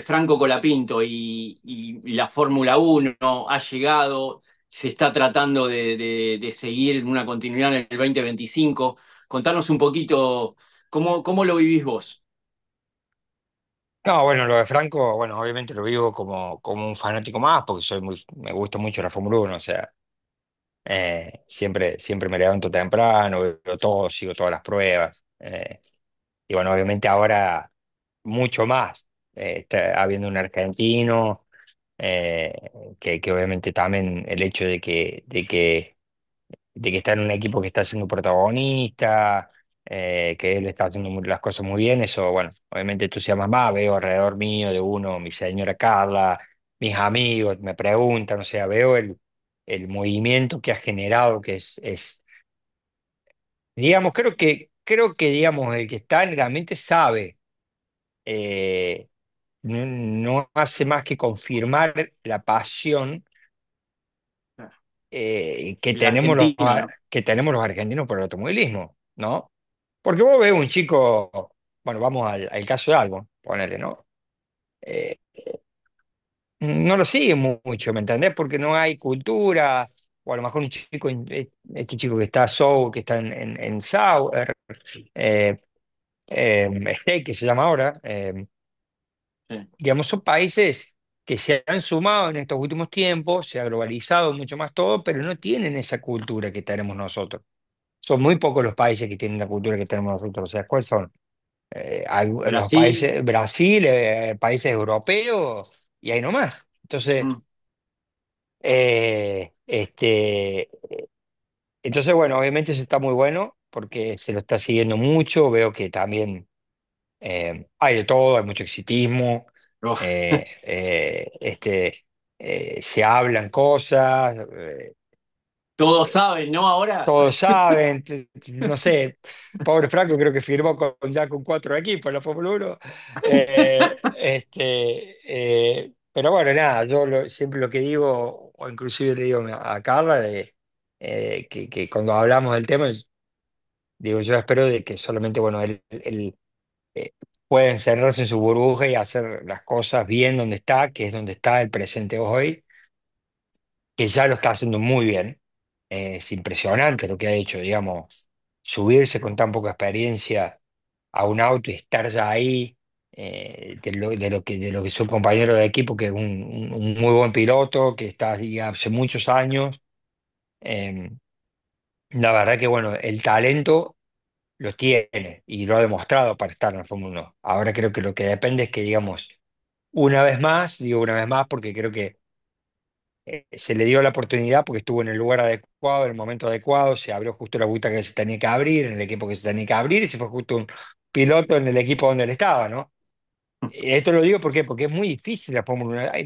Franco Colapinto y, la Fórmula 1 ha llegado, se está tratando de, de, de, seguir una continuidad en el 2025. Contanos un poquito cómo, cómo lo vivís vos. No, bueno, lo de Franco, bueno, obviamente lo vivo como, como un fanático más, porque soy muy, me gusta mucho la Fórmula 1, o sea, eh, siempre, siempre me levanto temprano, veo todo, sigo todas las pruebas. Eh, y bueno, obviamente ahora mucho más está habiendo un argentino, eh, que, que obviamente también el hecho de que, de que, de que está en un equipo que está siendo protagonista, eh, que él está haciendo las cosas muy bien, eso, bueno, obviamente tú seas más, veo alrededor mío de uno, mi señora Carla, mis amigos, me preguntan, o sea, veo el, el movimiento que ha generado, que es, es, digamos, creo que, creo que, digamos, el que está en sabe. eh, no, hace más que confirmar la pasión eh, que, tenemos los, que tenemos los argentinos por el automovilismo, ¿no? Porque vos ves un chico, bueno, vamos al, caso de algo ponele, ¿no? Eh, no lo sigue mucho, ¿me entendés? Porque no hay cultura, o a lo mejor un chico, eh, este chico que está que está en, en, Sauer, que se llama ahora, Digamos, son países que se han sumado en estos últimos tiempos, se ha globalizado mucho más todo, pero no tienen esa cultura que tenemos nosotros. Son muy pocos los países que tienen la cultura que tenemos nosotros. O sea, ¿cuáles son? Eh, los países, Brasil, eh, países europeos, y ahí nomás. Entonces, mm. eh, este, entonces, bueno, obviamente eso está muy bueno porque se lo está siguiendo mucho. Veo que también. Eh, hay de todo, hay mucho exitismo, eh, eh, este, se hablan cosas, Todos saben, ¿no? Ahora. todos saben, no sé, pobre Franco creo que firmó con, ya con cuatro equipos en la Fórmula 1. este, pero bueno, nada, yo siempre lo que digo, o inclusive le digo a Carla, que, que cuando hablamos del tema, digo, yo espero de que solamente, bueno, el pueden puede encerrarse en su burbuja y hacer las cosas bien donde está, que es donde está el presente hoy, que ya lo está haciendo muy bien. es impresionante lo que ha hecho, digamos, subirse con tan poca experiencia a un auto y estar ya ahí, eh, de lo, de lo que, de lo que es compañero de equipo, que es un, muy buen piloto, que está ahí hace muchos años. Em, la verdad que, bueno, el talento lo tiene y lo ha demostrado para estar en el Fórmula 1. Ahora creo que lo que depende es que, digamos, una vez más, digo una vez más porque creo que eh, se le dio la oportunidad porque estuvo en el lugar adecuado, en el momento adecuado, se abrió justo la butaca que se tenía que abrir, en el equipo que se tenía que abrir y se fue justo un piloto en el equipo donde él estaba, ¿no? Mm. Eh, esto lo digo porque, porque es muy difícil la Fórmula 1.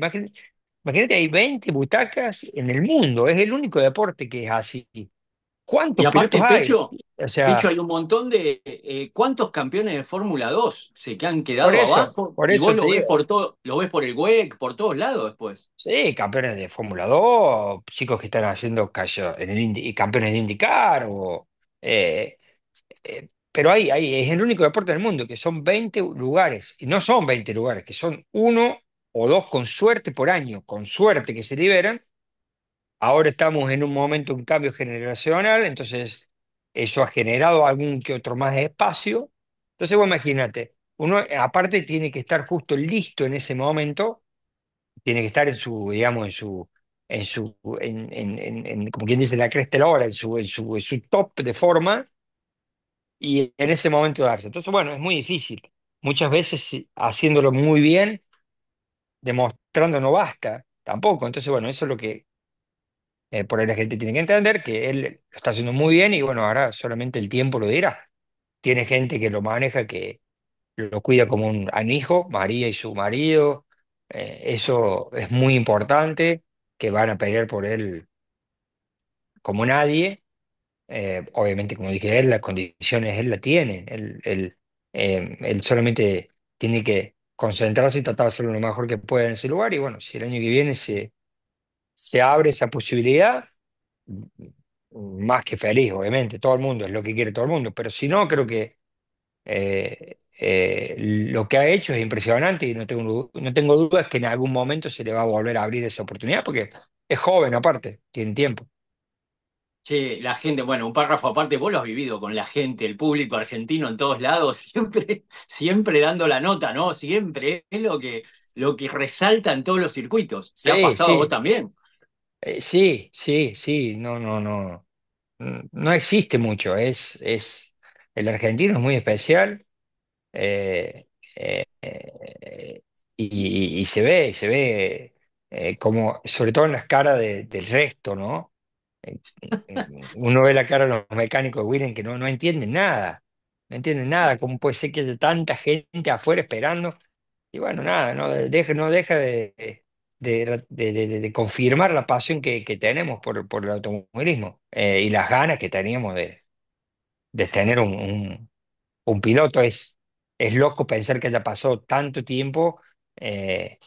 Imagínate, hay 20 butacas en el mundo, es el único deporte que es así. ¿Cuántos aparte, pilotos o hecho, hay un montón de. Eh, ¿Cuántos campeones de Fórmula 2 se que han quedado abajo? y vos lo ves, por todo, lo ves por el web, por todos lados después. Sí, campeones de Fórmula 2, chicos que están haciendo callo, en campeones de IndyCar. O, eh, eh, pero es el único deporte del mundo que son 20 lugares. Y no son 20 lugares, que son uno o dos con suerte por año, con suerte que se liberan. Ahora estamos en un momento, de un cambio generacional, entonces eso ha generado algún que otro más espacio. Entonces, vos imagínate, uno aparte tiene que estar justo listo en ese momento, tiene que estar en su, digamos, en su, en su, como quien dice, la cresta de la hora, en su, en su, top de forma y en ese momento darse. Entonces, bueno, es muy difícil. Muchas veces haciéndolo muy bien, demostrando no basta tampoco. Entonces, bueno, eso es lo que eh, por ahí la gente tiene que entender que él lo está haciendo muy bien y bueno, ahora solamente el tiempo lo dirá. Tiene gente que lo maneja, que lo cuida como un hijo, María y su marido. Eh, eso es muy importante, que van a pelear por él como nadie. Eh, obviamente, como dije, él, las condiciones él la tiene. Él, él em, solamente tiene que concentrarse y tratar de hacerlo lo mejor que pueda en ese lugar. Y bueno, si el año que viene se, se abre esa posibilidad, más que feliz, obviamente, todo el mundo, es lo que quiere todo el mundo, pero si no, creo que eh, eh, lo que ha hecho es impresionante y no tengo, no tengo dudas que en algún momento se le va a volver a abrir esa oportunidad, porque es joven aparte, tiene tiempo. Sí, la gente, bueno, un párrafo aparte, vos lo has vivido con la gente, el público argentino en todos lados, siempre, siempre dando la nota, ¿no? Siempre es lo que, lo que resalta en todos los circuitos. Se ha pasado vos también. Eh, sí, sí, sí, no, no, no. Mm, no existe mucho. Es, es, el argentino es muy especial. Eh, eh, y, se ve, se ve como, sobre todo en las caras del resto, ¿no? Uno ve la cara de los mecánicos de que no, no entienden nada, no entienden nada, cómo puede ser que haya tanta gente afuera esperando, y bueno, nada, no deja, no deja de, de, de, confirmar la pasión que, tenemos por, por, el automovilismo eh, y las ganas que teníamos de, tener un, un, piloto. Es, es loco pensar que haya pasado tanto tiempo eh,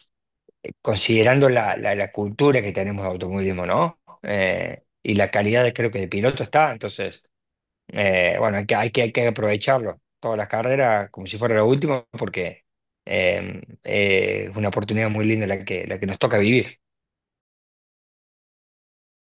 considerando la, la, cultura que tenemos de automovilismo, ¿no? Eh, y la calidad, creo que de piloto está. Entonces, bueno, hay que, hay que, hay que aprovecharlo. Todas las carreras como si fuera la última, porque Em, eh, es una oportunidad muy linda la que, la que nos toca vivir.